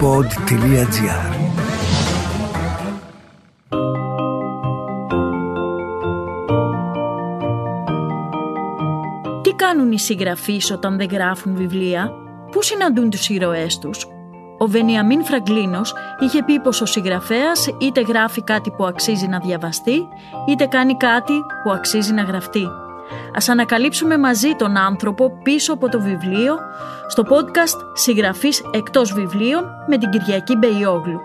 pod.gr Τι κάνουν οι συγγραφείς όταν δεν γράφουν βιβλία, πού συναντούν τους ήρωές τους. Ο Βενιαμίν Φραγκλίνος είχε πει πως ο συγγραφέας είτε γράφει κάτι που αξίζει να διαβαστεί, είτε κάνει κάτι που αξίζει να γραφτεί. Ας ανακαλύψουμε μαζί τον άνθρωπο πίσω από το βιβλίο στο podcast «Συγγραφής εκτός βιβλίων» με την Κυριακή Μπεϊόγλου.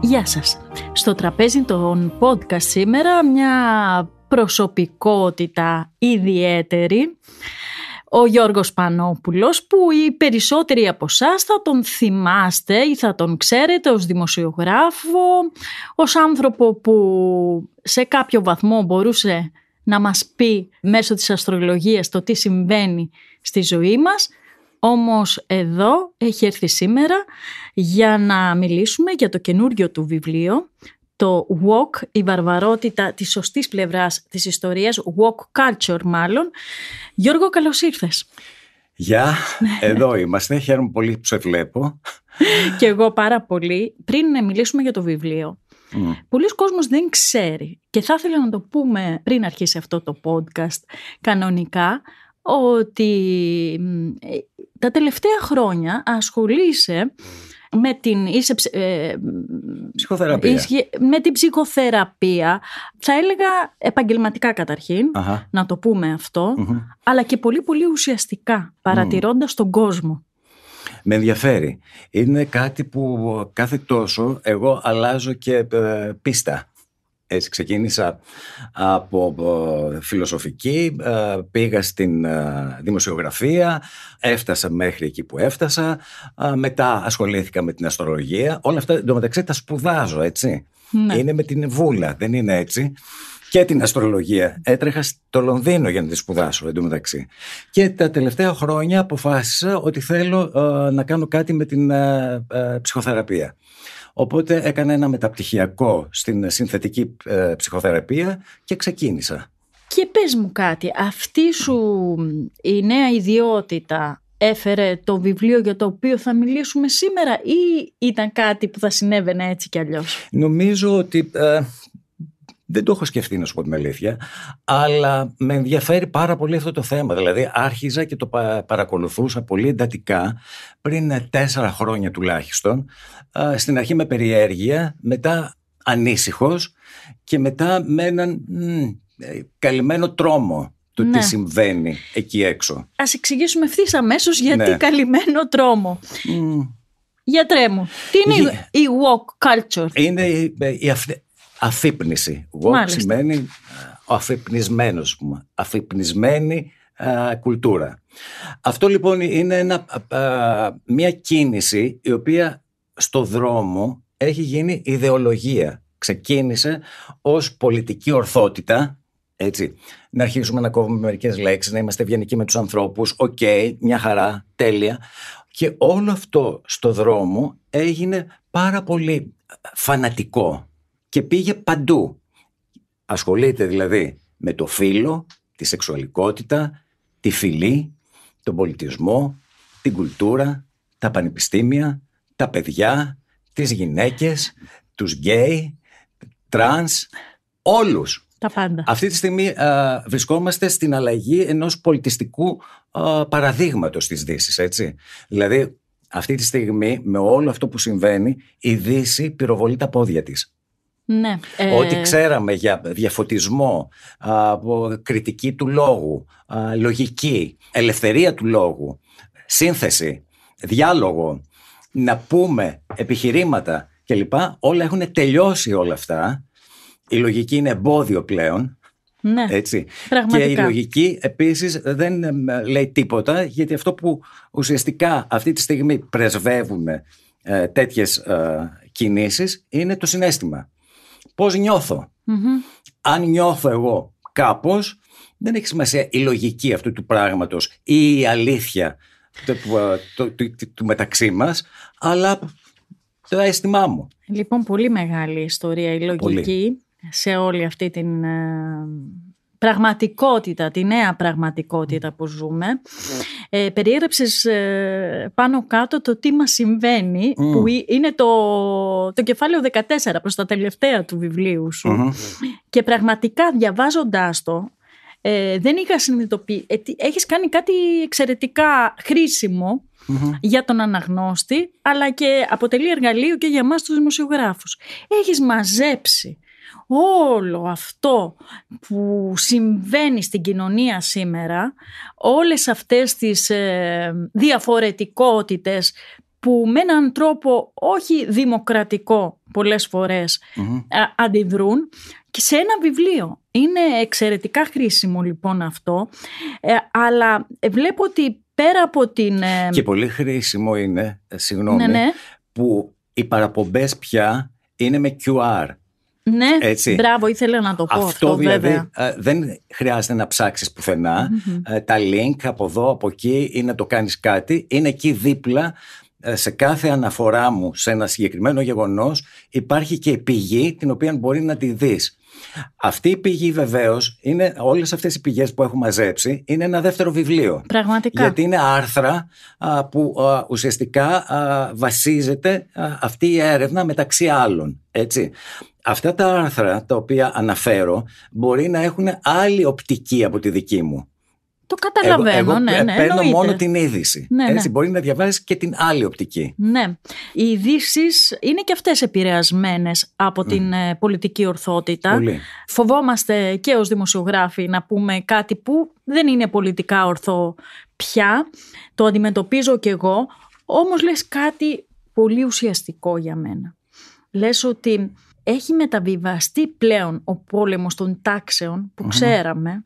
Γεια σας. Στο τραπέζι των podcast σήμερα μια προσωπικότητα ιδιαίτερη ο Γιώργος Πανόπουλος που οι περισσότεροι από εσά θα τον θυμάστε ή θα τον ξέρετε ως δημοσιογράφο, ως άνθρωπο που σε κάποιο βαθμό μπορούσε να μας πει μέσω της αστρολογίας το τι συμβαίνει στη ζωή μας. Όμως εδώ έχει έρθει σήμερα για να μιλήσουμε για το καινούργιο του βιβλίο το «Walk, η βαρβαρότητα της σωστής πλευράς της ιστορίας, «Walk culture μάλλον. Γιώργο, καλώς ήρθες. Γεια, yeah, ναι. εδώ είμαστε. Χαίρομαι πολύ που σε βλέπω. Και εγώ πάρα πολύ. Πριν μιλήσουμε για το βιβλίο, Mm. Πολλοί κόσμος δεν ξέρει και θα ήθελα να το πούμε πριν αρχίσει αυτό το podcast κανονικά ότι ε, τα τελευταία χρόνια ασχολείσαι με την, ε, ψυχοθεραπεία. με την ψυχοθεραπεία, θα έλεγα επαγγελματικά καταρχήν, να το πούμε αλλά και πολύ πολύ ουσιαστικά, παρατηρώντας τον κόσμο. Με ενδιαφέρει. Είναι κάτι που κάθε τόσο εγώ αλλάζω και ε, πίστα. Έτσι ξεκίνησα από φιλοσοφική, ε, πήγα στην ε, δημοσιογραφία, έφτασα μέχρι εκεί που έφτασα, ε, μετά ασχολήθηκα με την αστρολογία. Όλα αυτά εντωμεταξύ τα σπουδάζω, έτσι. Ναι. Είναι με την βούλα, δεν είναι έτσι. Και την αστρολογία. Έτρεχα στο Λονδίνο για να τη σπουδάσω εντωμεταξύ. Και τα τελευταία χρόνια αποφάσισα ότι θέλω να κάνω κάτι με την ψυχοθεραπεία. Οπότε έκανα ένα μεταπτυχιακό στην συνθετική ε, ψυχοθεραπεία και ξεκίνησα. Και πες μου κάτι, αυτή σου η νέα ιδιότητα έφερε το βιβλίο για το οποίο θα μιλήσουμε σήμερα ή ήταν κάτι που θα συνέβαινε έτσι κι αλλιώς. Νομίζω ότι ε, δεν το έχω σκεφτεί να σου πω την αλήθεια, αλλά με ενδιαφέρει πάρα πολύ αυτό το θέμα. Δηλαδή, άρχιζα και το παρακολουθούσα πολύ εντατικά πριν τέσσερα χρόνια τουλάχιστον. Στην αρχή με περιέργεια, μετά ανήσυχος και μετά με έναν καλυμμένο τρόμο του τι ναι. συμβαίνει εκεί έξω. Ας εξηγήσουμε ευθύς αμέσως γιατί ναι. καλυμμένο τρόμο. Γιατρέ μου, τι είναι η walk culture. Είναι η, η, αφύπνιση. Woke σημαίνει ε, ο αφύπνισμένος, Αφύπνισμένη ε, κουλτούρα. Αυτό λοιπόν είναι ε, μια κίνηση η οποία στο δρόμο έχει γίνει ιδεολογία. Ξεκίνησε ως πολιτική ορθότητα, έτσι. Να αρχίσουμε να κόβουμε μερικές λέξεις, να είμαστε ευγενικοί με τους ανθρώπους. Οκ, okay, μια χαρά, τέλεια. Και όλο αυτό στο δρόμο έγινε πάρα πολύ φανατικό και πήγε παντού. Ασχολείται δηλαδή με το φύλλο, τη σεξουαλικότητα, τη φυλή, τον πολιτισμό, την κουλτούρα, τα πανεπιστήμια, τα παιδιά, τις γυναίκες, τους γκέι, τρανς, όλους. Τα πάντα. Αυτή τη στιγμή βρισκόμαστε στην αλλαγή ενός πολιτιστικού α, παραδείγματος της Δύσης, έτσι. Δηλαδή, αυτή τη στιγμή, με όλο αυτό που συμβαίνει, η Δύση πυροβολεί τα πόδια της. Ναι, Ό,τι ε, ξέραμε για διαφωτισμό, κριτική του λόγου, λογική, ελευθερία του λόγου, σύνθεση, διάλογο, να πούμε επιχειρήματα κλπ. Όλα έχουν τελειώσει όλα αυτά. Η λογική είναι εμπόδιο πλέον. Ναι, έτσι. Και η λογική επίσης δεν ε, λέει τίποτα γιατί αυτό που ουσιαστικά αυτή τη στιγμή πρεσβεύουν ε, τέτοιες ε, κινήσεις είναι το συνέστημα πώς Αν νιώθω εγώ κάπως, δεν έχει σημασία η λογική αυτού του πράγματος ή η αλήθεια του, μεταξύ μας, αλλά το αίσθημά μου. Λοιπόν, πολύ μεγάλη ιστορία η λογική σε όλη αυτή την ε, πραγματικότητα, τη νέα πραγματικότητα που ζούμε. Ναι. Ε, ε, πάνω κάτω το τι μας συμβαίνει, που είναι το, το κεφάλαιο 14 προς τα τελευταία του βιβλίου σου. Και πραγματικά διαβάζοντάς το, ε, δεν είχα συνειδητοποιήσει. Ε, έχεις κάνει κάτι εξαιρετικά για τον αναγνώστη, αλλά και αποτελεί εργαλείο και για εμάς τους δημοσιογράφους. Έχεις μαζέψει όλο αυτό που συμβαίνει στην κοινωνία σήμερα, όλες αυτές τις ε, διαφορετικότητες που με έναν τρόπο όχι δημοκρατικό πολλές αντιδρούν και σε ένα βιβλίο. Είναι εξαιρετικά χρήσιμο λοιπόν αυτό, ε, αλλά βλέπω ότι πέρα από την... Ε, και πολύ χρήσιμο είναι, συγγνώμη, ναι, ναι. που οι παραπομπές πια είναι με QR. Ναι, έτσι. μπράβο, ήθελα να το πω αυτό. Αυτό δηλαδή βέβαια. Ε, δεν χρειάζεται να ψάξεις πουθενά. Mm-hmm. Ε, τα link από εδώ, από εκεί ή να το κάνεις κάτι. Είναι εκεί δίπλα ε, σε κάθε αναφορά μου σε ένα συγκεκριμένο γεγονός υπάρχει και η πηγή την οποία μπορεί να τη δεις. Αυτή η πηγή βεβαίως είναι όλες αυτές οι πηγές που έχω μαζέψει είναι ένα δεύτερο βιβλίο. Πραγματικά. Γιατί είναι άρθρα α, που α, ουσιαστικά α, βασίζεται αυτή η έρευνα μεταξύ άλλων. Έτσι αυτά τα άρθρα τα οποία αναφέρω μπορεί να έχουν άλλη οπτική από τη δική μου. Το καταλαβαίνω, εγώ, ναι, ναι. Παίρνω μόνο την είδηση. Ναι, ναι. Έτσι, μπορεί να διαβάζει και την άλλη οπτική. Ναι. Οι ειδήσεις είναι και αυτές επηρεασμένες από την ε, πολιτική ορθότητα. Πολύ. Φοβόμαστε και ως δημοσιογράφοι να πούμε κάτι που δεν είναι πολιτικά ορθό πια. Το αντιμετωπίζω κι εγώ. Όμως λες κάτι πολύ ουσιαστικό για μένα. Λες ότι έχει μεταβιβαστεί πλέον ο πόλεμος των τάξεων που ξέραμε,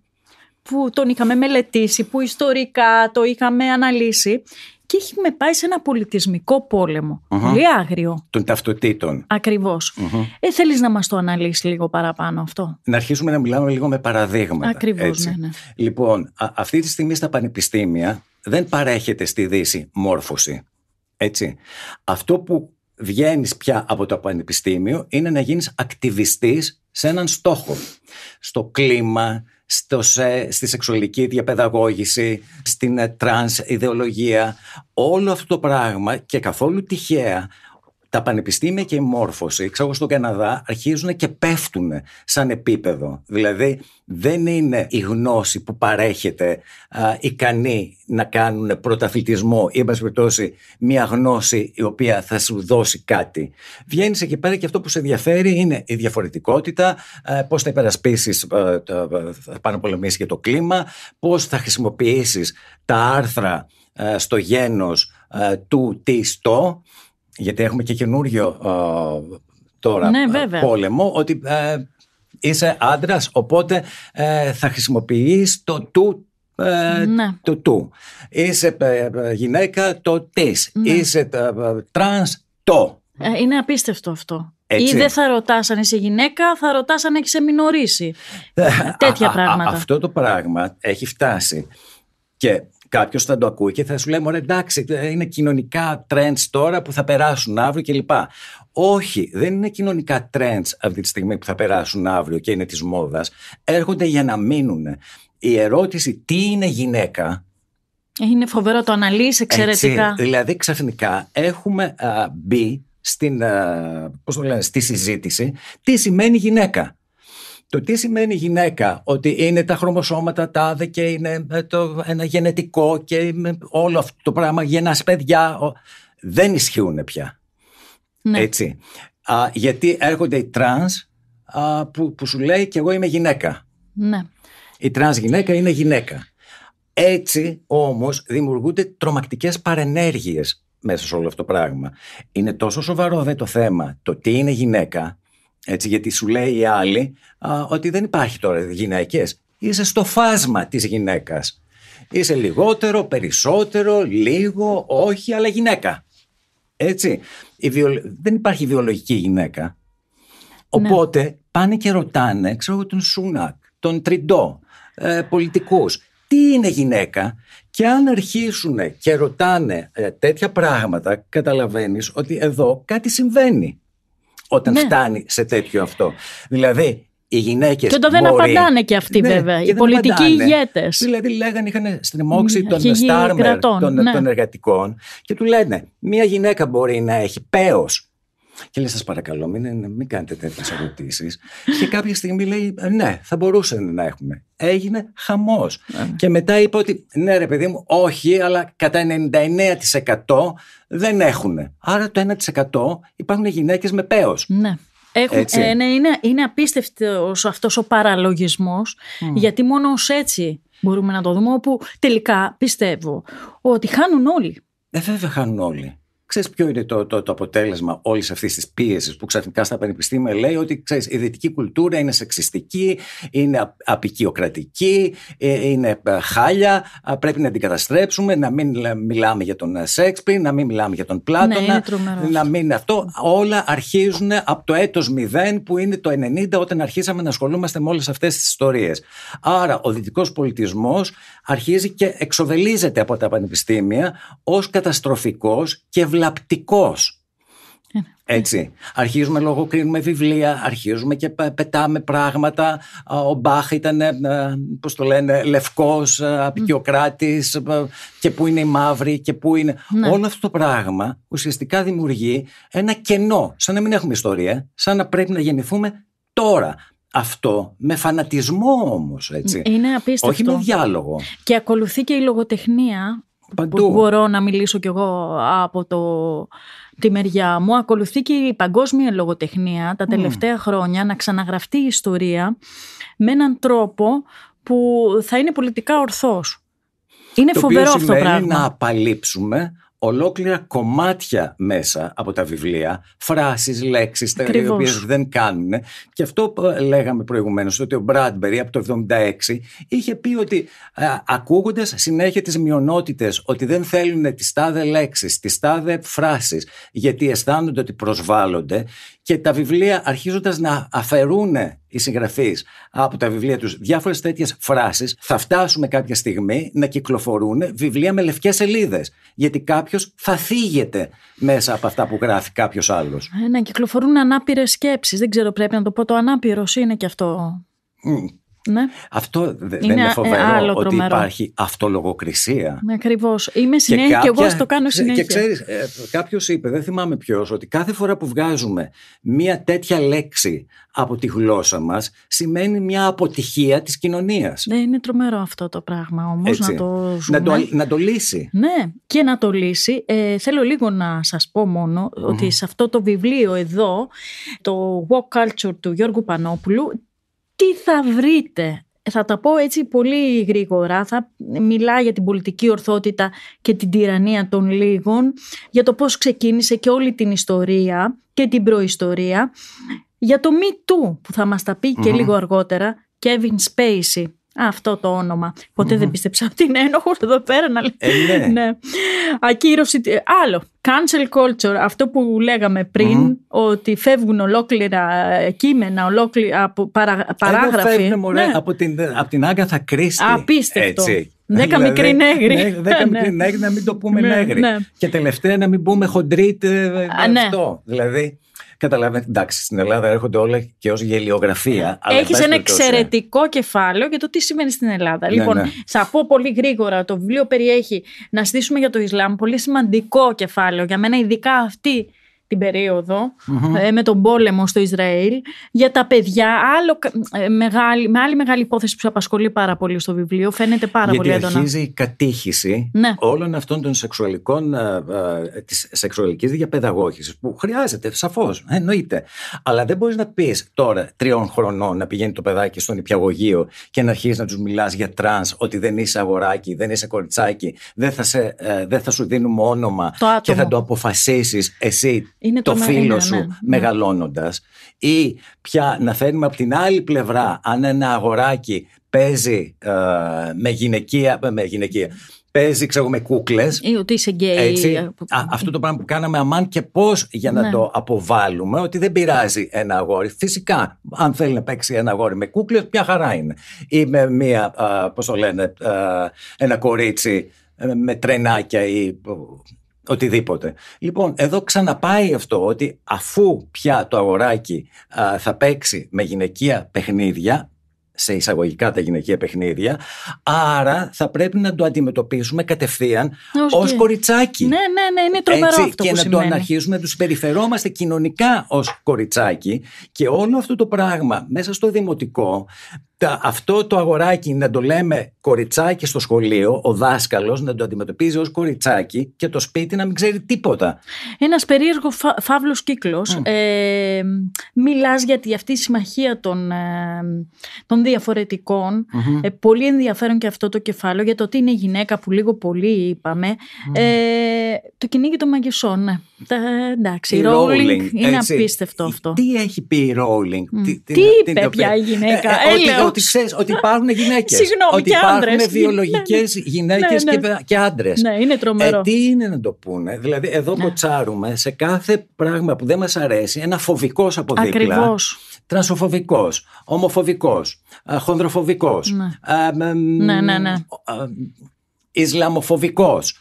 που τον είχαμε μελετήσει, που ιστορικά το είχαμε αναλύσει και έχουμε πάει σε ένα πολιτισμικό πόλεμο, πολύ άγριο. Των ταυτοτήτων. Ε, θέλεις να μας το αναλύσεις λίγο παραπάνω αυτό. Να αρχίσουμε να μιλάμε λίγο με παραδείγματα. Ακριβώς, ναι, ναι, Λοιπόν, αυτή τη στιγμή στα πανεπιστήμια δεν παρέχεται στη Δύση μόρφωση. Έτσι. Αυτό που βγαίνεις πια από το πανεπιστήμιο είναι να γίνεις ακτιβιστής σε έναν στόχο. Στο κλίμα, στο σε, στη σεξουαλική διαπαιδαγώγηση, στην ε, τρανς ιδεολογία. Όλο αυτό το πράγμα και καθόλου τυχαία τα πανεπιστήμια και η μόρφωση, ξέρω στον Καναδά, αρχίζουν και πέφτουν σαν επίπεδο. Δηλαδή, δεν είναι η γνώση που παρέχεται ικανή να κάνουν πρωταθλητισμό ή, εν πάση περιπτώσει, μια γνώση η εν μια γνωση η οποια θα σου δώσει κάτι. Βγαίνεις εκεί πέρα και αυτό που σε ενδιαφέρει είναι η διαφορετικότητα, πώς θα υπερασπίσεις, θα και το κλίμα, πώς θα χρησιμοποιήσεις τα άρθρα στο γένος του τι στο γιατί έχουμε και καινούριο τώρα ναι, πόλεμο, ότι ε, είσαι άντρας, οπότε ε, θα χρησιμοποιείς το του. Ε, ναι. το του. Είσαι γυναίκα το της, ναι. Είσαι τρανς το Είναι απίστευτο αυτό έτσι. Ή δεν θα ρωτάς αν είσαι γυναίκα, θα ρωτάς αν έχεις εμεινορήσει. Τέτοια πράγματα. αυτό το πράγμα έχει φτάσει. Και κάποιος θα το ακούει και θα σου λέει: μωρέ εντάξει, ε, είναι κοινωνικά trends τώρα που θα περάσουν αύριο κλπ. Όχι, δεν είναι κοινωνικά trends αυτή τη στιγμή που θα περάσουν αύριο και είναι της μόδας. Έρχονται για να μείνουν. Η ερώτηση τι είναι γυναίκα. Ε, είναι φοβερό το αναλύεις εξαιρετικά. δηλαδή ξαφνικά έχουμε μπει στην, στη συζήτηση τι σημαίνει γυναίκα. Το τι σημαίνει γυναίκα, ότι είναι τα χρωμοσώματα τα τάδε και είναι ε, το, ένα γενετικό και όλο αυτό το πράγμα γεννάς παιδιά, δεν ισχύουν πια. Ναι. Έτσι. γιατί έρχονται οι τρανς που, σου λέει και εγώ είμαι γυναίκα. Ναι. Η τρανς γυναίκα είναι γυναίκα. Έτσι όμως δημιουργούνται τρομακτικές παρενέργειες μέσα σε όλο αυτό το πράγμα. Είναι τόσο σοβαρό δε το θέμα το τι είναι γυναίκα έτσι, γιατί σου λέει η άλλη ότι δεν υπάρχει τώρα γυναίκες. Είσαι στο φάσμα της γυναίκας. Είσαι λιγότερο, περισσότερο, λίγο, όχι, αλλά γυναίκα. Έτσι. Η Δεν υπάρχει βιολογική γυναίκα. Ναι. Οπότε πάνε και ρωτάνε, ξέρω τον Σούνακ, τον Τριντό, ε, πολιτικούς. Τι είναι γυναίκα και αν αρχίσουν και ρωτάνε ε, τέτοια πράγματα καταλαβαίνεις ότι εδώ κάτι συμβαίνει όταν ναι. φτάνει σε τέτοιο αυτό. Δηλαδή, οι γυναίκες. Και όταν δεν μπορεί... απαντάνε και αυτοί, ναι, βέβαια. οι πολιτικοί ηγέτες. Δηλαδή, λέγανε, είχαν στριμώξει ναι, τον Στάρμερ των, ναι. των εργατικών και του λένε: Μία γυναίκα μπορεί να έχει πέος και λέει, σας παρακαλώ, μην, μην κάνετε τέτοιες ερωτήσεις. και κάποια στιγμή λέει, Ναι, θα μπορούσε να έχουμε. Έγινε χαμός. Ναι, ναι. και μετά είπε ότι, Ναι, ρε παιδί μου, όχι, αλλά κατά 99% δεν έχουν. Άρα το 1% υπάρχουν γυναίκες με παίο. Ναι. Έχουν, ε, ναι, είναι, είναι απίστευτος αυτός ο παραλογισμός mm. γιατί μόνο ως έτσι μπορούμε να το δούμε όπου τελικά πιστεύω ότι χάνουν όλοι. Ε, βέβαια χάνουν όλοι. Ξέρεις ποιο είναι το, το, το αποτέλεσμα όλης αυτής της πίεσης που ξαφνικά στα πανεπιστήμια λέει ότι ξέρεις, η δυτική κουλτούρα είναι σεξιστική, είναι απεικιοκρατική, ε, είναι ε, χάλια, πρέπει να την καταστρέψουμε, να μην μιλάμε για τον ε, Σέξπιν, να μην μιλάμε για τον Πλάτωνα, ναι, να μην αυτό. Όλα αρχίζουν από το έτος 0 που είναι το 90 όταν αρχίσαμε να ασχολούμαστε με όλες αυτές τις ιστορίες. Άρα ο δυτικός πολιτισμός αρχίζει και εξοβελίζεται από τα πανεπιστήμια ως καταστροφικός και βλαβερός λαπτικός, ε, ναι. Έτσι. Αρχίζουμε λογοκρίνουμε βιβλία, αρχίζουμε και πετάμε πράγματα. Ο Μπάχ ήταν, ε, ε, πώς το λένε, λευκός, απεικιοκράτη, και πού είναι οι μαύροι, και πού είναι. Ναι. Όλο αυτό το πράγμα ουσιαστικά δημιουργεί ένα κενό. Σαν να μην έχουμε ιστορία, σαν να πρέπει να γεννηθούμε τώρα. Αυτό με φανατισμό όμως έτσι. Είναι απίστευτο. Όχι με διάλογο. Και ακολουθεί και η λογοτεχνία που μπορώ να μιλήσω κι εγώ από το, τη μεριά μου. Ακολουθεί και η παγκόσμια λογοτεχνία τα τελευταία χρόνια να ξαναγραφτεί η ιστορία με έναν τρόπο που θα είναι πολιτικά ορθός. Είναι φοβερό αυτό το πράγμα. να απαλείψουμε ολόκληρα κομμάτια μέσα από τα βιβλία, φράσεις, λέξεις, τα οποία δεν κάνουν. Και αυτό ε, λέγαμε προηγουμένως, ότι ο Μπράντμπερι από το 1976 είχε πει ότι α, ε, ακούγοντας συνέχεια τις μειονότητες, ότι δεν θέλουν τις τάδε λέξεις, τις τάδε φράσεις, γιατί αισθάνονται ότι προσβάλλονται και τα βιβλία αρχίζοντας να αφαιρούν οι συγγραφείς από τα βιβλία τους διάφορες τέτοιες φράσεις θα φτάσουμε κάποια στιγμή να κυκλοφορούν βιβλία με λευκές σελίδες γιατί κάποιος θα θίγεται μέσα από αυτά που γράφει κάποιος άλλος. Ε, να κυκλοφορούν ανάπηρες σκέψεις. Δεν ξέρω πρέπει να το πω το ανάπηρος είναι και αυτό. Ναι. Αυτό δεν είναι, ε, φοβερό ότι τρομερό. υπάρχει αυτολογοκρισία. Ναι, Ακριβώς. Είμαι συνέχεια και, κάποια... και εγώ στο κάνω συνέχεια. Και ξέρεις, ε, κάποιος είπε, δεν θυμάμαι ποιος, ότι κάθε φορά που βγάζουμε μία τέτοια λέξη από τη γλώσσα μας, σημαίνει μια αποτυχία της κοινωνίας. Ναι, είναι τρομερό αυτό το πράγμα όμως να το Να το, να το λύσει. Ναι, και να το λύσει. Ε, θέλω λίγο να σας πω μόνο mm-hmm. ότι σε αυτό το βιβλίο εδώ, το Walk Culture του Γιώργου Πανόπουλου, τι θα βρείτε. Θα τα πω έτσι πολύ γρήγορα. Θα μιλά για την πολιτική ορθότητα και την τυραννία των λίγων, για το πώς ξεκίνησε και όλη την ιστορία και την προϊστορία, για το Me Too που θα μας τα πει και λίγο αργότερα, Kevin Spacey αυτό το όνομα. δεν πίστεψα ότι είναι ένοχος εδώ πέρα να λέει. ναι. ναι. Ακύρωση. Άλλο. Cancel culture. Αυτό που λέγαμε πριν, ότι φεύγουν ολόκληρα ε, κείμενα, ολόκληρα παρα, παράγραφοι. φεύγουν, ναι. από την, από την Άγκαθα Κρίστη. Απίστευτο. Δέκα δηλαδή, μικρή νέγρη. Ναι, δέκα ναι. μικρή νέγρη, να μην το πούμε νέγρη. Και τελευταία να μην πούμε χοντρίτ ε, αυτό. Δηλαδή. Καταλαβαίνετε, εντάξει, στην Ελλάδα έρχονται όλα και ως γελιογραφία. Έχει ένα ναι. εξαιρετικό κεφάλαιο για το τι σημαίνει στην Ελλάδα. Ναι, λοιπόν, ναι. θα πω πολύ γρήγορα: το βιβλίο περιέχει να στήσουμε για το Ισλάμ πολύ σημαντικό κεφάλαιο για μένα, ειδικά αυτή την περιοδο ε, με τον πόλεμο στο Ισραήλ για τα παιδιά άλλο, ε, μεγάλη, με άλλη μεγάλη υπόθεση που σε απασχολεί πάρα πολύ στο βιβλίο φαίνεται πάρα Γιατί πολύ έντονα. αρχίζει η κατήχηση ναι. όλων αυτών των σεξουαλικών ε, της σεξουαλικής διαπαιδαγώγησης που χρειάζεται σαφώς εννοείται αλλά δεν μπορείς να πεις τώρα τριών χρονών να πηγαίνει το παιδάκι στον υπηαγωγείο και να αρχίζει να τους μιλάς για τρανς ότι δεν είσαι αγοράκι, δεν είσαι κοριτσάκι δεν θα, σε, δεν θα σου δίνουμε όνομα και θα το αποφασίσεις εσύ είναι το, φίλο σου ναι, ναι. μεγαλώνοντας ή πια να φέρνουμε από την άλλη πλευρά αν ένα αγοράκι παίζει ε, με γυναικεία, ε, με γυναικεία παίζει ξέρω με κούκλες ή ότι είσαι γκέι ε, αυτό το πράγμα που κάναμε αμάν και πώς για να ναι. το αποβάλουμε ότι δεν πειράζει ένα αγόρι φυσικά αν θέλει να παίξει ένα αγόρι με κούκλες πια χαρά είναι ή με μια, το λένε ένα κορίτσι με τρενάκια ή οτιδήποτε. Λοιπόν, εδώ ξαναπάει αυτό ότι αφού πια το αγοράκι θα παίξει με γυναικεία παιχνίδια, σε εισαγωγικά τα γυναικεία παιχνίδια, άρα θα πρέπει να το αντιμετωπίσουμε κατευθείαν ως ως κοριτσάκι. Ναι, ναι, ναι, είναι τρομερό Έτσι, αυτό. Και που να σημαίνει. το αναρχίσουμε, να του συμπεριφερόμαστε κοινωνικά ως κοριτσάκι. Και όλο αυτό το πράγμα μέσα στο δημοτικό αυτό το αγοράκι να το λέμε κοριτσάκι στο σχολείο, ο δάσκαλος να το αντιμετωπίζει ως κοριτσάκι και το σπίτι να μην ξέρει τίποτα. Ένας περίεργο φα... φαύλος κύκλος. Mm. Ε, Μιλάς για αυτή η συμμαχία των, διαφορετικων ε, πολύ ενδιαφέρον και αυτό το κεφάλαιο για το ότι είναι γυναίκα που λίγο πολύ είπαμε. Ε, το κυνήγι των μαγισσών. Ναι. εντάξει, η είναι απίστευτο αυτό. Τι έχει πει η Ρόλινγκ, τι, τι, είπε πια η γυναίκα, ε, ε, ε ότι ξέρεις ότι υπάρχουν γυναίκες. Συγγνώμη, ότι και υπάρχουν βιολογικές ναι, ναι. γυναίκες ναι, και, άντρες. Ναι, είναι τρομερό. Ε, τι είναι να το πούνε. Δηλαδή, εδώ μποτσάρουμε σε κάθε πράγμα που δεν μας αρέσει ένα φοβικός δίπλα. Ακριβώς. Τρανσοφοβικός, ομοφοβικός, ε, χονδροφοβικός. Ναι. Ε, ε, Ισλαμοφοβικός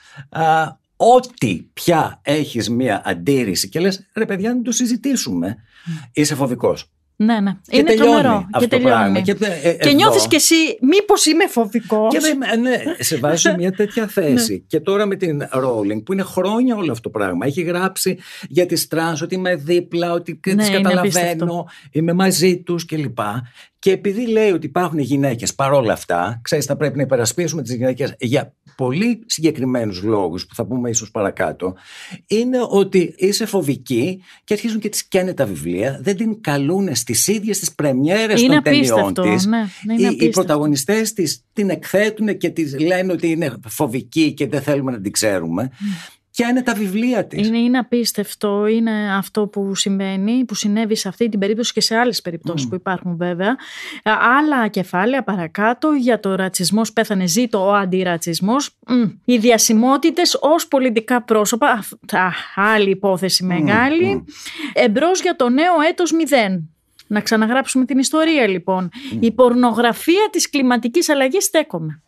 ό,τι πια έχεις μία αντίρρηση και λες ρε παιδιά να το συζητήσουμε είσαι φοβικός ναι, ναι. Και είναι τρομερό. Αυτό και τελειώνει. Και, ε, και νιώθεις κι εσύ, μήπως είμαι φοβικό. Ναι, ναι, σε βάζω μια τέτοια ναι. θέση. και τώρα με την Rowling, που είναι χρόνια όλο αυτό το πράγμα. Έχει γράψει για τις τρανς ότι είμαι δίπλα, ότι ναι, τις καταλαβαίνω, είμαι μαζί τους κλπ. Και επειδή λέει ότι υπάρχουν γυναίκες παρόλα αυτά, ξέρεις, θα πρέπει να υπερασπίσουμε τις γυναίκες για πολύ συγκεκριμένους λόγους που θα πούμε ίσως παρακάτω, είναι ότι είσαι φοβική και αρχίζουν και τις καίνε τα βιβλία, δεν την καλούν στις ίδιες τις πρεμιέρες των ταινιών ναι, της. Ναι, οι, οι πρωταγωνιστές της την εκθέτουν και τη λένε ότι είναι φοβική και δεν θέλουμε να την ξέρουμε ποια είναι τα βιβλία της. Είναι, είναι απίστευτο, είναι αυτό που συμβαίνει, που συνέβη σε αυτή την περίπτωση και σε άλλες περιπτώσεις mm. που υπάρχουν βέβαια. Άλλα κεφάλαια παρακάτω για το ρατσισμός, πέθανε ζήτω ο αντιρατσισμός. Mm. Οι διασημότητες ως πολιτικά πρόσωπα, α, άλλη υπόθεση mm, μεγάλη. Mm. Εμπρός για το νέο έτος 0. Να ξαναγράψουμε την ιστορία λοιπόν. Mm. Η πορνογραφία της κλιματικής αλλαγής στέκομαι.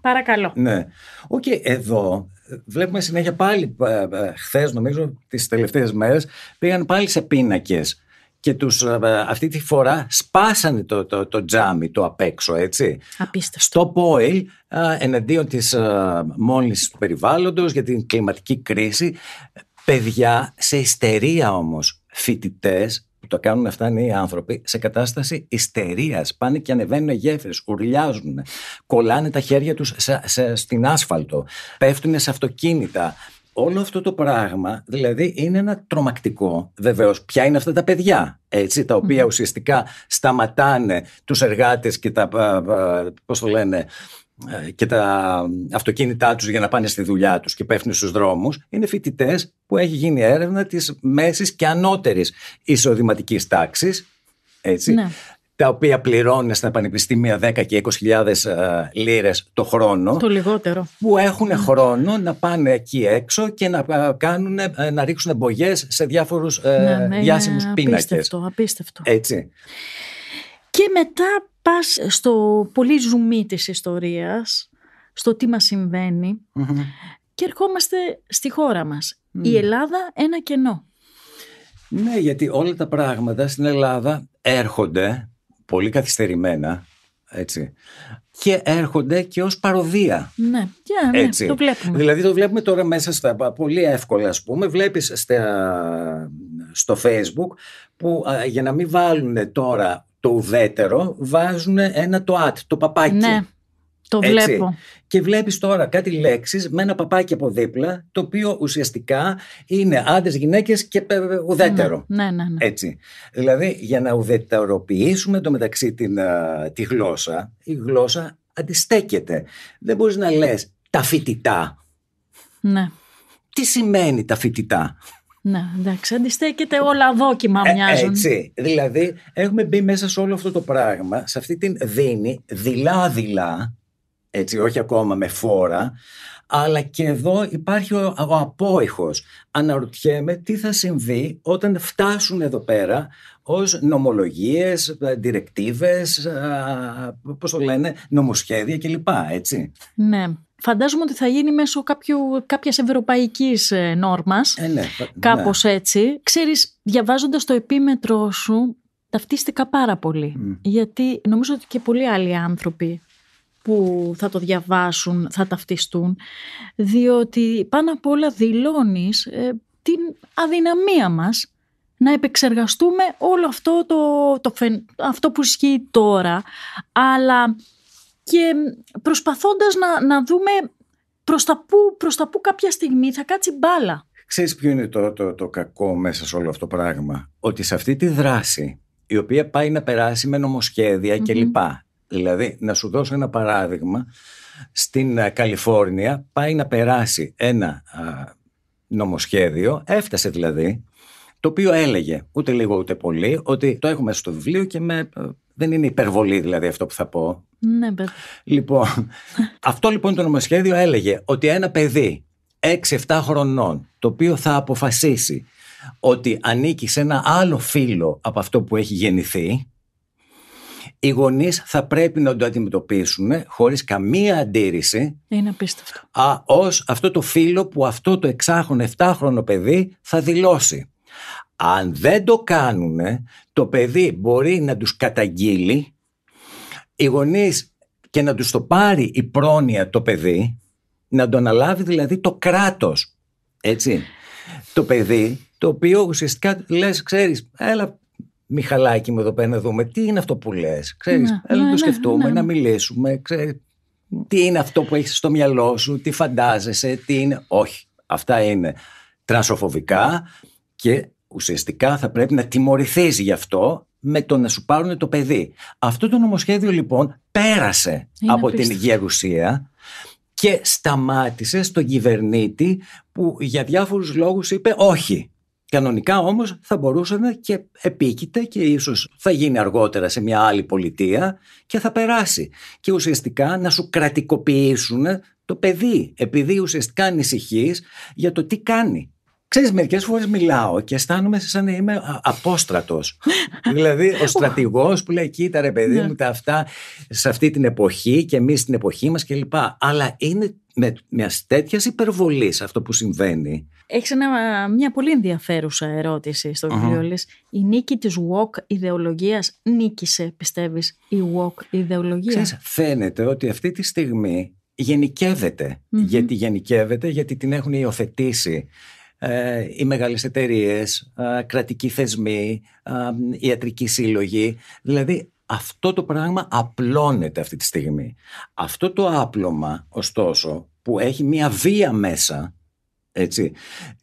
Παρακαλώ. Ναι. Οκ, εδώ βλέπουμε συνέχεια πάλι ε, ε, χθες, νομίζω, τις τελευταίες μέρες, πήγαν πάλι σε πίνακες Και τους, ε, αυτή τη φορά σπάσανε το, το, το τζάμι το απ' έξω, έτσι. Απίστευτο. Στο Πόιλ, εναντίον της μόλυνσης του περιβάλλοντος για την κλιματική κρίση. Παιδιά σε ιστερία όμως φοιτητές που το κάνουν αυτά είναι οι άνθρωποι σε κατάσταση ιστερίας. Πάνε και ανεβαίνουν γέφυρες, ουρλιάζουν, κολλάνε τα χέρια τους στην άσφαλτο, πέφτουν σε αυτοκίνητα. Όλο αυτό το πράγμα, δηλαδή, είναι ένα τρομακτικό. Βεβαίως, ποια είναι αυτά τα παιδιά, έτσι, τα οποία ουσιαστικά σταματάνε τους εργάτες και τα. Πώς το λένε, ε, και τα αυτοκίνητά τους για να πάνε στη δουλειά τους και πέφτουν στους δρόμους είναι φοιτητές που έχει γίνει έρευνα της μέσης και ανώτερης εισοδηματικής τάξης έτσι, ναι. τα οποία πληρώνουν στα πανεπιστήμια 10 και 20.000 ε, λίρες το χρόνο το λιγότερο. που έχουν ναι. χρόνο να πάνε εκεί έξω και να, ε, κάνουν, να ρίξουν εμπογές σε διάφορους ναι, ναι, διάσημους πίνακες απίστευτο, Έτσι. Και μετά πας στο πολύ ζουμί της ιστορίας, στο τι μας συμβαινει και ερχόμαστε στη χώρα μας. Η Ελλάδα ένα κενό. Ναι, γιατί όλα τα πράγματα στην Ελλάδα έρχονται πολύ καθυστερημένα, έτσι, και έρχονται και ως παροδία. Ναι, ναι, έτσι. το βλέπουμε. Δηλαδή το βλέπουμε τώρα μέσα στα πολύ εύκολα, ας πούμε, βλέπεις στο facebook που για να μην βάλουν τώρα το ουδέτερο βάζουν ένα το at, το παπάκι. Ναι, το βλέπω. Και βλέπεις τώρα κάτι λέξεις με ένα παπάκι από δίπλα, το οποίο ουσιαστικά είναι άντρες, γυναίκες και ε, ε, ουδέτερο. Ναι, ναι, ναι. Έτσι. Δηλαδή για να ουδετεροποιήσουμε το μεταξύ την, ε, τη γλώσσα, η γλώσσα αντιστέκεται. Δεν μπορείς να λες τα φοιτητά. Ναι. Τι σημαίνει τα φοιτητά. Ναι, εντάξει, αντιστέκεται όλα δόκιμα ε, μοιάζουν. έτσι, δηλαδή έχουμε μπει μέσα σε όλο αυτό το πράγμα, σε αυτή την δίνη, δειλά-δειλά, έτσι, όχι ακόμα με φόρα, αλλά και εδώ υπάρχει ο, ο απόϊχος. Αναρωτιέμαι τι θα συμβεί όταν φτάσουν εδώ πέρα ως νομολογίες, διρεκτίβες, πώς το λένε, νομοσχέδια κλπ. Έτσι. Ναι φαντάζομαι ότι θα γίνει μέσω κάποιου, κάποιας ευρωπαϊκής ε, νόρμας, ε, ναι, κάπως ναι. έτσι. Ξέρεις, διαβάζοντας το επίμετρό σου, ταυτίστηκα πάρα πολύ. Γιατί νομίζω ότι και πολλοί άλλοι άνθρωποι που θα το διαβάσουν, θα ταυτιστούν, διότι πάνω απ' όλα δηλώνεις ε, την αδυναμία μας να επεξεργαστούμε όλο αυτό, το, αυτό που ισχύει τώρα, αλλά και προσπαθώντας να, να δούμε προς τα, που, προς τα που κάποια στιγμή θα κάτσει μπάλα. Ξέρεις ποιο είναι το, το, το κακό μέσα σε όλο αυτό το πράγμα. Ότι σε αυτή τη δράση η οποία πάει να περάσει με νομοσχέδια mm-hmm. κλπ. Δηλαδή να σου δώσω ένα παράδειγμα. Στην ε, Καλιφόρνια πάει να περάσει ένα νομοσχέδιο, έφτασε δηλαδή το οποίο έλεγε ούτε λίγο ούτε πολύ ότι το έχουμε στο βιβλίο και με... Ε, δεν είναι υπερβολή δηλαδή αυτό που θα πω. Ναι, παιδί. Λοιπόν, αυτό λοιπόν το νομοσχέδιο έλεγε ότι ένα παιδί 6-7 χρονών το οποίο θα αποφασίσει ότι ανήκει σε ένα άλλο φίλο από αυτό που έχει γεννηθεί οι γονείς θα πρέπει να το αντιμετωπίσουν χωρίς καμία αντίρρηση. Είναι απίστευτο. Ως αυτό το φίλο που αυτό το 6-7 χρονο παιδί θα δηλώσει. Αν δεν το κάνουν, το παιδί μπορεί να τους καταγγείλει, οι γονείς και να τους το πάρει η πρόνοια το παιδί, να τον αλάβει δηλαδή το κράτος, έτσι. Το παιδί, το οποίο ουσιαστικά λες, ξέρεις, έλα Μιχαλάκη μου εδώ πέρα να δούμε τι είναι αυτό που λες, ξέρεις, ναι, έλα να το ναι, ναι, σκεφτούμε, να μιλήσουμε, τι είναι αυτό που έχεις στο μυαλό σου, τι φαντάζεσαι, τι είναι, όχι, αυτά είναι τρανσοφοβικά, και ουσιαστικά θα πρέπει να τιμωρηθείς γι' αυτό με το να σου πάρουν το παιδί. Αυτό το νομοσχέδιο λοιπόν πέρασε από την Γερουσία και σταμάτησε στον κυβερνήτη που για διάφορους λόγους είπε όχι. Κανονικά όμως θα μπορούσαν και επίκειται και ίσως θα γίνει αργότερα σε μια άλλη πολιτεία και θα περάσει. Και ουσιαστικά να σου κρατικοποιήσουν το παιδί επειδή ουσιαστικά ανησυχείς για το τι κάνει. Ξέρεις, μερικές φορές μιλάω και αισθάνομαι σαν να είμαι απόστρατος. δηλαδή, ο στρατηγός που λέει, κοίτα ρε παιδί ναι. μου, τα αυτά σε αυτή την εποχή και εμείς στην εποχή μας κλπ. Αλλά είναι με μια τέτοιας υπερβολής αυτό που συμβαίνει. Έχεις μια πολύ ενδιαφέρουσα ερώτηση στο βιβλίο Η νίκη της walk ιδεολογίας νίκησε, πιστεύεις, η walk ιδεολογία. Ξέρεις, φαίνεται ότι αυτή τη στιγμή Γιατί γενικεύεται, γιατί την έχουν υιοθετήσει ε, οι μεγάλες εταιρείες, ε, κρατικοί θεσμοί, ε, ιατρικοί σύλλογοι. Δηλαδή αυτό το πράγμα απλώνεται αυτή τη στιγμή. Αυτό το άπλωμα, ωστόσο, που έχει μια βία μέσα, έτσι,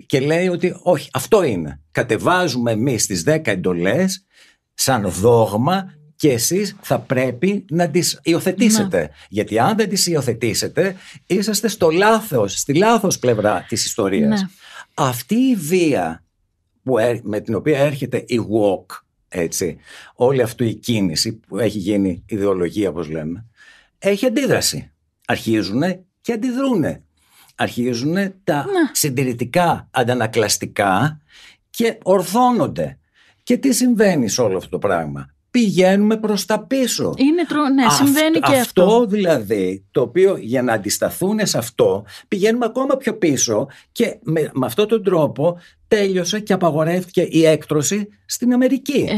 και λέει ότι όχι, αυτό είναι. Κατεβάζουμε εμείς τις 10 εντολές σαν δόγμα και εσείς θα πρέπει να τις υιοθετήσετε. Γιατί αν δεν τις υιοθετήσετε, είσαστε στο λάθος, στη λάθος πλευρά της ιστορίας. Ναι. Αυτή η βία με την οποία έρχεται η walk, έτσι, όλη αυτή η κίνηση που έχει γίνει ιδεολογία όπως λέμε, έχει αντίδραση. Αρχίζουν και αντιδρούνε. Αρχίζουν τα ναι. συντηρητικά αντανακλαστικά και ορθώνονται. Και τι συμβαίνει σε όλο αυτό το πράγμα πηγαίνουμε προς τα πίσω. Είναι τρο... ναι, συμβαίνει αυτό, και αυτό. Αυτό δηλαδή, το οποίο για να αντισταθούν σε αυτό, πηγαίνουμε ακόμα πιο πίσω και με, με αυτόν τον τρόπο τέλειωσε και απαγορεύτηκε η έκτρωση στην Αμερική. Ε,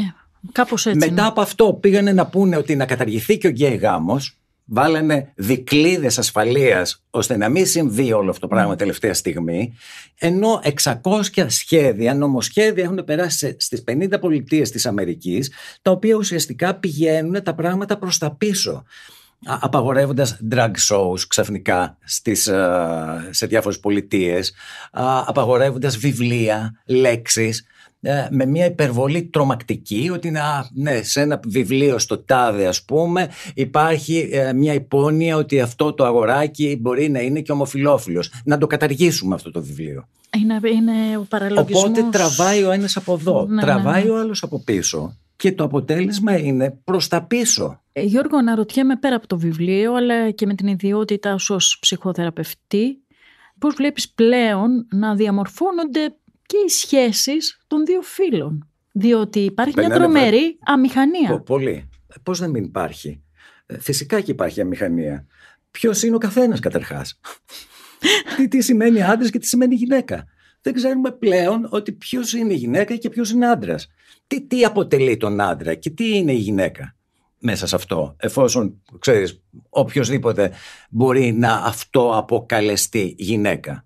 κάπως έτσι. Μετά ναι. από αυτό πήγανε να πούνε ότι να καταργηθεί και ο γκέι γάμος, βάλανε δικλείδες ασφαλείας ώστε να μην συμβεί όλο αυτό το πράγμα ναι. τελευταία στιγμή ενώ 600 σχέδια, νομοσχέδια έχουν περάσει στις 50 πολιτείες της Αμερικής τα οποία ουσιαστικά πηγαίνουν τα πράγματα προς τα πίσω απαγορεύοντας drag shows ξαφνικά στις, ε, σε διάφορες πολιτείες, απαγορεύοντας βιβλία, λέξεις. Ε, με μια υπερβολή τρομακτική ότι να, ναι, σε ένα βιβλίο στο τάδε ας πούμε υπάρχει ε, μια υπόνοια ότι αυτό το αγοράκι μπορεί να είναι και ομοφιλόφιλος. Να το καταργήσουμε αυτό το βιβλίο. Είναι, είναι ο παραλογισμός... Οπότε τραβάει ο ένας από εδώ, ναι, ναι, τραβάει ναι, ο άλλος από πίσω και το αποτέλεσμα είναι προς τα πίσω. Ε, Γιώργο, αναρωτιέμαι πέρα από το βιβλίο αλλά και με την ιδιότητά σου ως ψυχοθεραπευτή πώς βλέπεις πλέον να διαμορφώνονται και οι σχέσεις των δύο φίλων. Διότι υπάρχει μια τρομερή αμηχανία. πολύ. Ε, πώς να μην υπάρχει. Ε, φυσικά και υπάρχει αμηχανία. Ποιος είναι ο καθένας καταρχάς. τι, τι σημαίνει άντρας και τι σημαίνει γυναίκα. Δεν ξέρουμε πλέον ότι ποιος είναι η γυναίκα και ποιος είναι άντρας. Τι, τι αποτελεί τον άντρα και τι είναι η γυναίκα μέσα σε αυτό, εφόσον ξέρεις οποιοδήποτε μπορεί να αυτό αποκαλεστεί γυναίκα.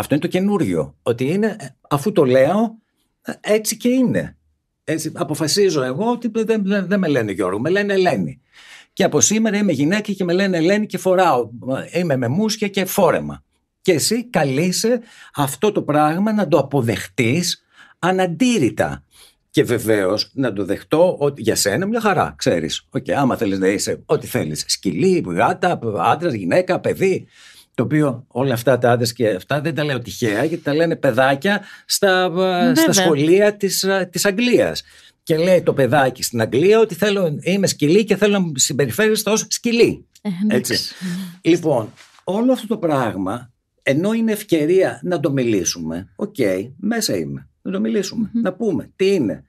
Αυτό είναι το καινούριο. Ότι είναι, ε, αφού το λέω, ε, έτσι και είναι. Έτσι, αποφασίζω εγώ ότι δεν, δεν, με λένε Γιώργο, με λένε Ελένη. Και από σήμερα είμαι γυναίκα και με λένε Ελένη και φοράω. Είμαι με μουσια και φόρεμα. Και εσύ καλείσαι αυτό το πράγμα να το αποδεχτείς αναντήρητα. Και βεβαίως να το δεχτώ ότι για σένα μια χαρά, ξέρεις. Οκ, άμα θέλεις να είσαι ό,τι θέλεις. Σκυλή, γάτα, άντρας, γυναίκα, παιδί το οποίο όλα αυτά τα άντρες και αυτά δεν τα λέω τυχαία γιατί τα λένε παιδάκια στα, ε, στα σχολεία της, ε, της Αγγλίας. Και λέει το παιδάκι στην Αγγλία ότι θέλω, είμαι σκυλή και θέλω να μου συμπεριφέρεστε ως σκυλή. Ε, ναι. Έτσι. Λοιπόν, όλο αυτό το πράγμα, ενώ είναι ευκαιρία να το μιλήσουμε, οκ, okay, μέσα είμαι, να το μιλησουμε οκ μεσα ειμαι να πούμε τι είναι.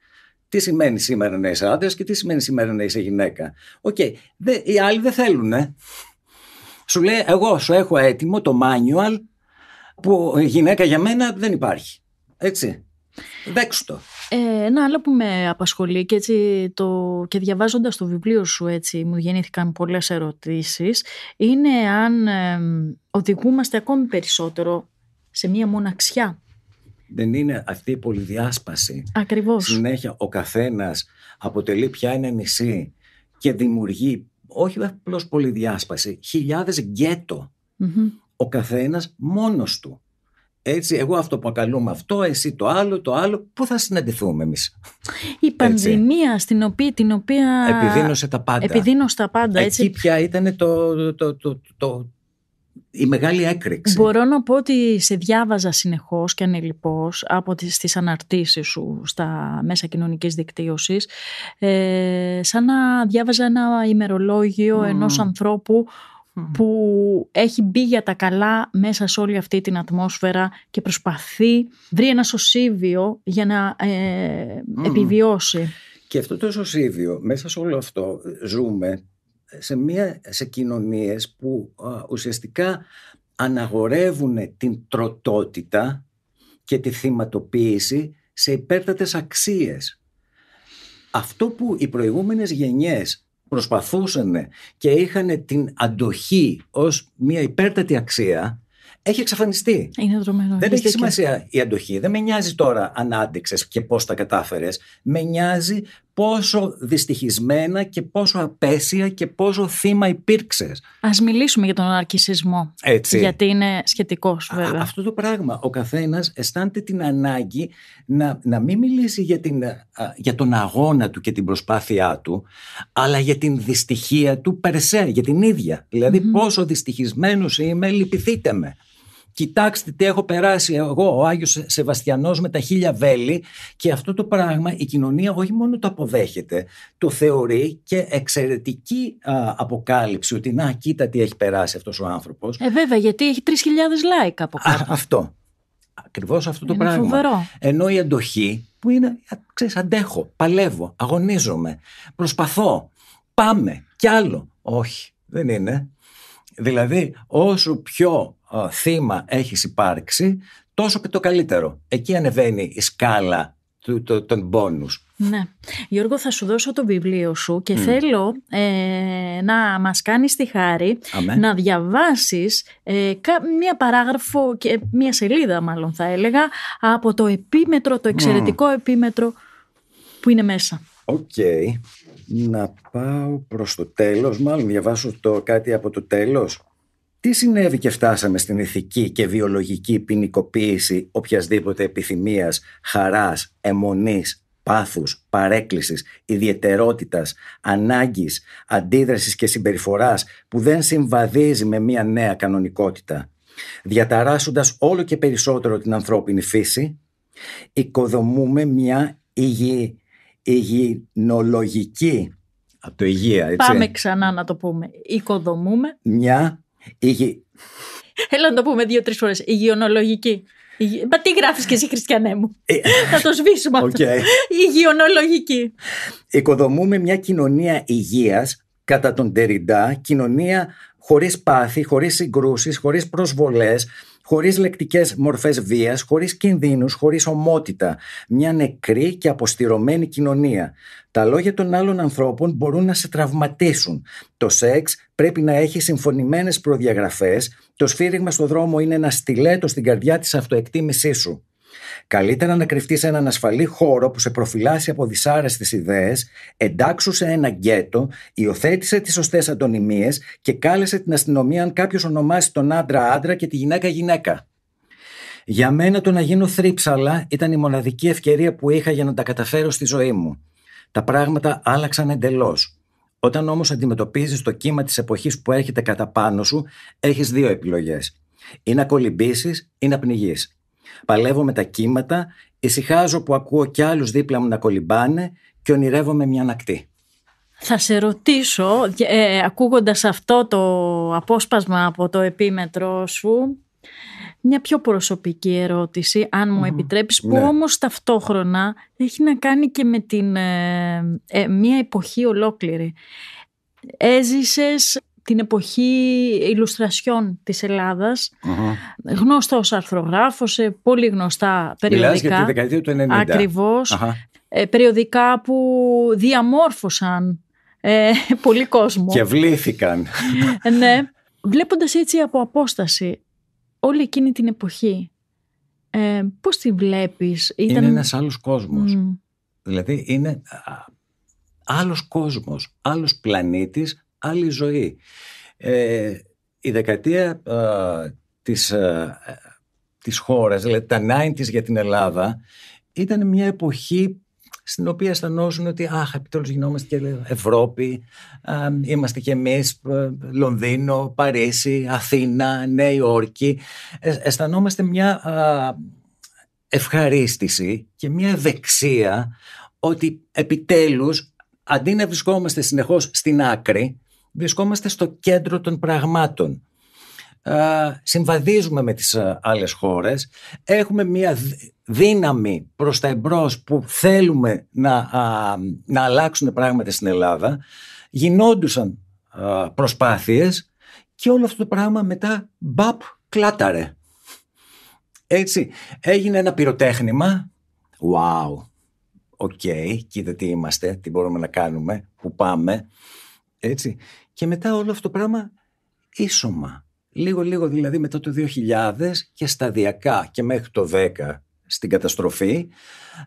να είσαι άντρας και τι σημαίνει σήμερα να είσαι γυναίκα. Οκ. Οι άλλοι δεν θέλουν. Ε. Σου λέει, εγώ σου έχω έτοιμο το manual που γυναίκα για μένα δεν υπάρχει. Έτσι. Δέξου το. Ε, ένα άλλο που με απασχολεί και, έτσι το, και διαβάζοντας το βιβλίο σου έτσι μου γεννήθηκαν πολλές ερωτήσεις είναι αν οδηγούμαστε ακόμη περισσότερο σε μία μοναξιά. Δεν είναι αυτή η πολυδιάσπαση. Ακριβώς. Συνέχεια ο καθένας αποτελεί πια ένα νησί και δημιουργεί όχι απλώς πολυδιάσπαση, χιλιάδες Ο καθένας μόνος του. Έτσι, εγώ αυτό που ακαλούμε αυτό, εσύ το άλλο, το άλλο. Πού θα συναντηθούμε εμείς. Η πανδημία στην οποία, την οποία. Επιδίνωσε τα πάντα. Επιδίνωσε τα πάντα. Εκεί πια ήταν το, το, το, το, η μεγάλη έκρηξη. Μπορώ να πω ότι σε διάβαζα συνεχώς και ανελειπώς από τις, τις αναρτήσεις σου στα μέσα κοινωνικής δικτύωσης ε, σαν να διάβαζα ένα ημερολόγιο mm. ενός ανθρώπου που έχει μπει για τα καλά μέσα σε όλη αυτή την ατμόσφαιρα και προσπαθεί, βρει ένα σωσίβιο για να ε, επιβιώσει. Και αυτό το σωσίβιο, μέσα σε όλο αυτό ζούμε σε, μια, σε κοινωνίες που ουσιαστικά αναγορεύουν την τροτότητα και τη θυματοποίηση σε υπέρτατες αξίες. Αυτό που οι προηγούμενες γενιές προσπαθούσαν και είχαν την αντοχή ως μια υπέρτατη αξία έχει εξαφανιστεί. Είναι δεν έχει σημασία η αντοχή. Δεν με νοιάζει τώρα αν και πώς τα κατάφερες. Με νοιάζει πόσο δυστυχισμένα και πόσο απέσια και πόσο θύμα υπήρξε. Ας μιλήσουμε για τον αναρκισμό. Έτσι. Γιατί είναι σχετικός, βέβαια. αυτό το πράγμα. Ο καθένας αισθάνεται την ανάγκη να, να μην μιλήσει για, την, για τον αγώνα του και την προσπάθειά του, αλλά για την δυστυχία του περσέ, για την ίδια. Δηλαδή, πόσο δυστυχισμένος είμαι, λυπηθείτε με. Κοιτάξτε τι έχω περάσει εγώ, ο Άγιος Σεβαστιανός με τα χίλια βέλη και αυτό το πράγμα η κοινωνία όχι μόνο το αποδέχεται, το θεωρεί και εξαιρετική αποκάλυψη ότι να κοίτα τι έχει περάσει αυτός ο άνθρωπος. Ε βέβαια γιατί έχει 3.000 like από κάτω. αυτό. Ακριβώς αυτό το πράγμα. Φοβερό. Ενώ η αντοχή που είναι, ξέρεις, αντέχω, παλεύω, αγωνίζομαι, προσπαθώ, πάμε κι άλλο. Όχι, δεν είναι. Δηλαδή, όσο πιο θύμα έχεις υπάρξει, τόσο και το καλύτερο. Εκεί ανεβαίνει η σκάλα του, το, των πόνους. Ναι. Γιώργο, θα σου δώσω το βιβλίο σου και θέλω ε, να μας κάνεις τη χάρη να διαβάσεις ε, μία παράγραφο και μία σελίδα μάλλον θα έλεγα από το επίμετρο, το εξαιρετικό επίμετρο που είναι μέσα. Οκ. Να πάω προς το τέλος, μάλλον διαβάσω το κάτι από το τέλος. Τι συνέβη και φτάσαμε στην ηθική και βιολογική ποινικοποίηση οποιασδήποτε επιθυμίας, χαράς, αιμονής, πάθους, παρέκκλησης, ιδιαιτερότητας, ανάγκης, αντίδρασης και συμπεριφοράς που δεν συμβαδίζει με μια νέα κανονικότητα, διαταράσσοντας όλο και περισσότερο την ανθρώπινη φύση, οικοδομούμε μια υγι... υγιεινολογική από το υγεία, έτσι. Πάμε ξανά να το πούμε. Οικοδομούμε. Μια Έλα να το πούμε δύο-τρει φορές. Υγειονολογική. γεωνολογική. Μα τι γράφεις και εσύ, Χριστιανέ μου. Ε, Θα το σβήσουμε αυτό. Okay. Υγειονολογική. Οικοδομούμε μια κοινωνία υγείας κατά τον Τεριντά, κοινωνία χωρίς πάθη, χωρίς συγκρούσεις, χωρίς προσβολές, χωρίς λεκτικές μορφές βίας, χωρίς κινδύνους, χωρίς ομότητα. Μια νεκρή και αποστηρωμένη κοινωνία. Τα λόγια των άλλων ανθρώπων μπορούν να σε τραυματίσουν. Το σεξ πρέπει να έχει συμφωνημένες προδιαγραφές. Το σφύριγμα στο δρόμο είναι ένα στιλέτο στην καρδιά της αυτοεκτίμησής σου. Καλύτερα να κρυφτείς σε έναν ασφαλή χώρο που σε προφυλάσσει από δυσάρεστες ιδέες, εντάξου σε ένα γκέτο, υιοθέτησε τις σωστές αντωνυμίες και κάλεσε την αστυνομία αν κάποιος ονομάσει τον άντρα άντρα και τη γυναίκα γυναίκα. Για μένα το να γίνω θρύψαλα ήταν η μοναδική ευκαιρία που είχα για να τα καταφέρω στη ζωή μου. Τα πράγματα άλλαξαν εντελώς. Όταν όμως αντιμετωπίζεις το κύμα της εποχής που έρχεται κατά πάνω σου, έχεις δύο επιλογές. Ή να κολυμπήσεις ή να πνιγείς. Παλεύω με τα κύματα, ησυχάζω που ακούω κι άλλους δίπλα μου να κολυμπάνε και ονειρεύομαι μια ανακτή. Θα σε ρωτήσω, ε, ακούγοντας αυτό το απόσπασμα από το επίμετρό σου, μια πιο προσωπική ερώτηση, αν μου mm που ναι. όμως ταυτόχρονα έχει να κάνει και με την ε, ε, μια εποχή ολόκληρη. Έζησες την εποχή ηλουστρασιών της ελλαδας mm-hmm. Γνωστός αρθρογράφος, ε, πολύ γνωστά περιοδικά. Μιλάς για τη δεκαετία του 90. Ακριβώς. Ε, περιοδικά που διαμόρφωσαν ε, πολύ κόσμο. Και βλήθηκαν. Ε, ναι. Βλέποντας έτσι από απόσταση όλη εκείνη την εποχή, ε, πώς τη βλέπεις. Ήταν... Είναι ένας άλλος κόσμος. Δηλαδή είναι άλλος κόσμος, άλλος πλανήτης, άλλη ζωή. Ε, η δεκαετία ε, της, ε, της χώρας, δηλαδή τα για την Ελλάδα, ήταν μια εποχή στην οποία αισθανόζουν ότι αχ, επιτέλους γινόμαστε και Ευρώπη, ε, είμαστε και εμείς ε, Λονδίνο, Παρίσι, Αθήνα, Νέα Υόρκη. Ε, αισθανόμαστε μια ευχαρίστηση και μια δεξία ότι επιτέλους αντί να βρισκόμαστε συνεχώς στην άκρη, βρισκόμαστε στο κέντρο των πραγμάτων. Συμβαδίζουμε με τις άλλες χώρες, έχουμε μια δύναμη προς τα εμπρός που θέλουμε να, να αλλάξουν πράγματα στην Ελλάδα, γινόντουσαν προσπάθειες και όλο αυτό το πράγμα μετά μπαπ κλάταρε. Έτσι, έγινε ένα πυροτέχνημα, wow, οκ, okay, κοίτα τι είμαστε, τι μπορούμε να κάνουμε, που πάμε. Έτσι. Και μετά όλο αυτό το πράγμα ίσωμα. Λίγο-λίγο δηλαδή μετά το 2000 και σταδιακά και μέχρι το 10 στην καταστροφή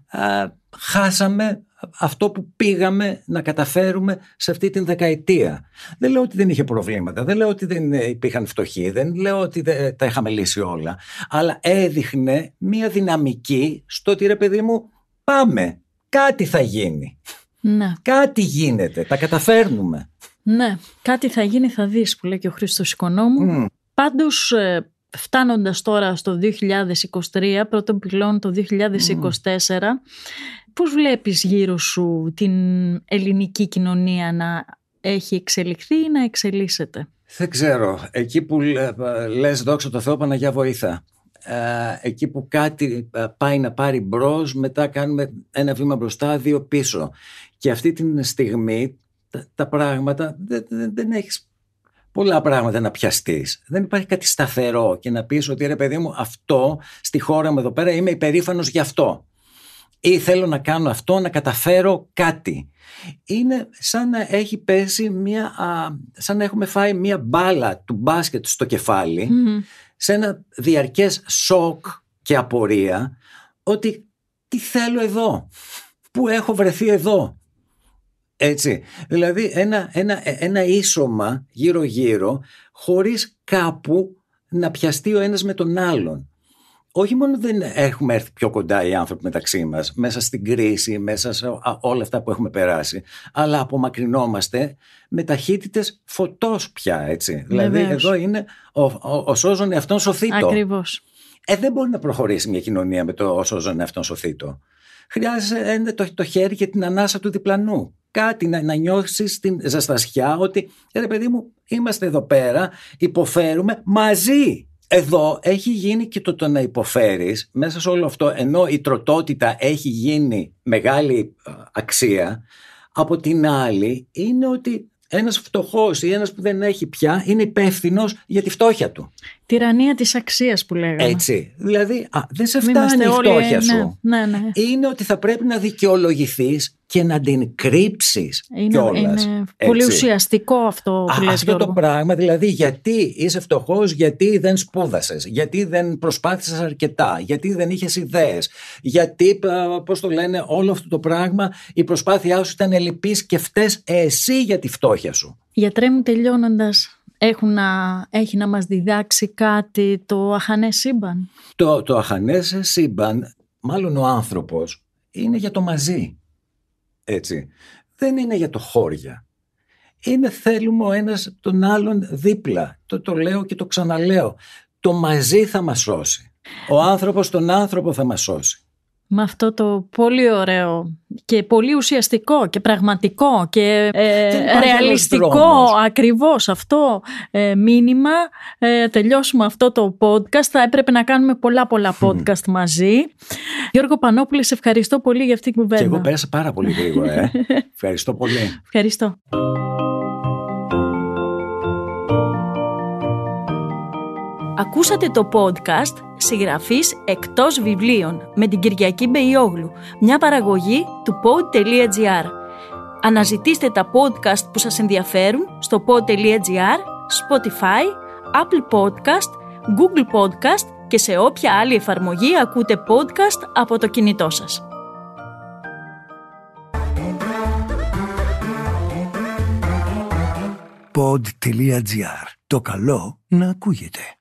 α, χάσαμε αυτό που πήγαμε να καταφέρουμε σε αυτή την δεκαετία. Δεν λέω ότι δεν είχε προβλήματα, δεν λέω ότι δεν υπήρχαν φτωχοί, δεν λέω ότι δεν τα είχαμε λύσει όλα, αλλά έδειχνε μία δυναμική στο ότι ρε παιδί μου πάμε, κάτι θα γίνει. Να. Κάτι γίνεται, τα καταφέρνουμε. Ναι, κάτι θα γίνει θα δεις που λέει και ο Χρήστος Οικονόμου. Mm. Πάντως ε, φτάνοντας τώρα στο 2023, πρώτον πυλών το 2024, mm. πώς βλέπεις γύρω σου την ελληνική κοινωνία να έχει εξελιχθεί ή να εξελίσσεται. Δεν ξέρω. Εκεί που λες δόξα τω Θεώ Παναγιά βοήθα. Ε, εκεί που κάτι ε, πάει να πάρει μπρος, μετά κάνουμε ένα βήμα μπροστά, δύο πίσω. Και αυτή τη στιγμή τα, πράγματα, δεν, δεν, έχεις πολλά πράγματα να πιαστείς. Δεν υπάρχει κάτι σταθερό και να πεις ότι ρε παιδί μου, αυτό στη χώρα μου εδώ πέρα είμαι υπερήφανος γι' αυτό. Ή θέλω να κάνω αυτό, να καταφέρω κάτι. Είναι σαν να έχει πέσει μια. σαν να έχουμε φάει μια μπάλα του μπάσκετ στο κεφαλι mm-hmm. σε ένα διαρκές σοκ και απορία ότι τι θέλω εδώ, πού έχω βρεθεί εδώ, έτσι. Δηλαδή ένα, ένα, ένα ίσωμα γύρω-γύρω χωρίς κάπου να πιαστεί ο ένας με τον άλλον. Όχι μόνο δεν έχουμε έρθει πιο κοντά οι άνθρωποι μεταξύ μας, μέσα στην κρίση, μέσα σε όλα αυτά που έχουμε περάσει, αλλά απομακρυνόμαστε με ταχύτητες φωτός πια, έτσι. Δηλαδή εδώ είναι ο, ο, ο σώζον εαυτόν σωθήτο. Ακριβώς. Ε, δεν μπορεί να προχωρήσει μια κοινωνία με το ο σώζον εαυτόν σωθήτο. Χρειάζεται ε, το, το χέρι και την ανάσα του διπλανού κάτι να, να νιώσεις την ζεστασιά ότι ρε παιδί μου είμαστε εδώ πέρα, υποφέρουμε μαζί. Εδώ έχει γίνει και το, το να υποφέρεις μέσα σε όλο αυτό ενώ η τροτότητα έχει γίνει μεγάλη ε, αξία από την άλλη είναι ότι ένας φτωχός ή ένας που δεν έχει πια είναι υπεύθυνος για τη φτώχεια του τυραννία της αξίας που λέγαμε. Έτσι. Δηλαδή, α, δεν σε φτάνει η φτώχεια σου. Ναι, ναι. Είναι ότι θα πρέπει να δικαιολογηθείς και να την κρύψεις είναι, Είναι πολύ ουσιαστικό αυτό που α, Αυτό το πράγμα, δηλαδή γιατί είσαι φτωχός, γιατί δεν σπούδασες, γιατί δεν προσπάθησες αρκετά, γιατί δεν είχες ιδέες, γιατί, πώς το λένε, όλο αυτό το πράγμα, η προσπάθειά σου ήταν ελλειπής και φταίει εσύ για τη φτώχεια σου. Γιατρέ μου τελειώνοντας, έχουν να, έχει να μας διδάξει κάτι το αχανές σύμπαν. Το, το αχανές σύμπαν, μάλλον ο άνθρωπος, είναι για το μαζί. Έτσι. Δεν είναι για το χώρια. Είναι θέλουμε ο ένας τον άλλον δίπλα. Το, το λέω και το ξαναλέω. Το μαζί θα μας σώσει. Ο άνθρωπος τον άνθρωπο θα μας σώσει με αυτό το πολύ ωραίο και πολύ ουσιαστικό και πραγματικό και ε, ρεαλιστικό ακριβώς αυτό ε, μήνυμα ε, τελειώσουμε αυτό το podcast θα έπρεπε να κάνουμε πολλά πολλά podcast μαζί Γιώργο Πανόπουλε σε ευχαριστώ πολύ για αυτή την κουβέντα και εγώ πέρασα πάρα πολύ γρήγορα ευχαριστώ πολύ ευχαριστώ Ακούσατε το podcast «Συγγραφής εκτός βιβλίων» με την Κυριακή Μπεϊόγλου, μια παραγωγή του pod.gr. Αναζητήστε τα podcast που σας ενδιαφέρουν στο pod.gr, Spotify, Apple Podcast, Google Podcast και σε όποια άλλη εφαρμογή ακούτε podcast από το κινητό σας. Pod.gr. Το καλό να ακούγεται.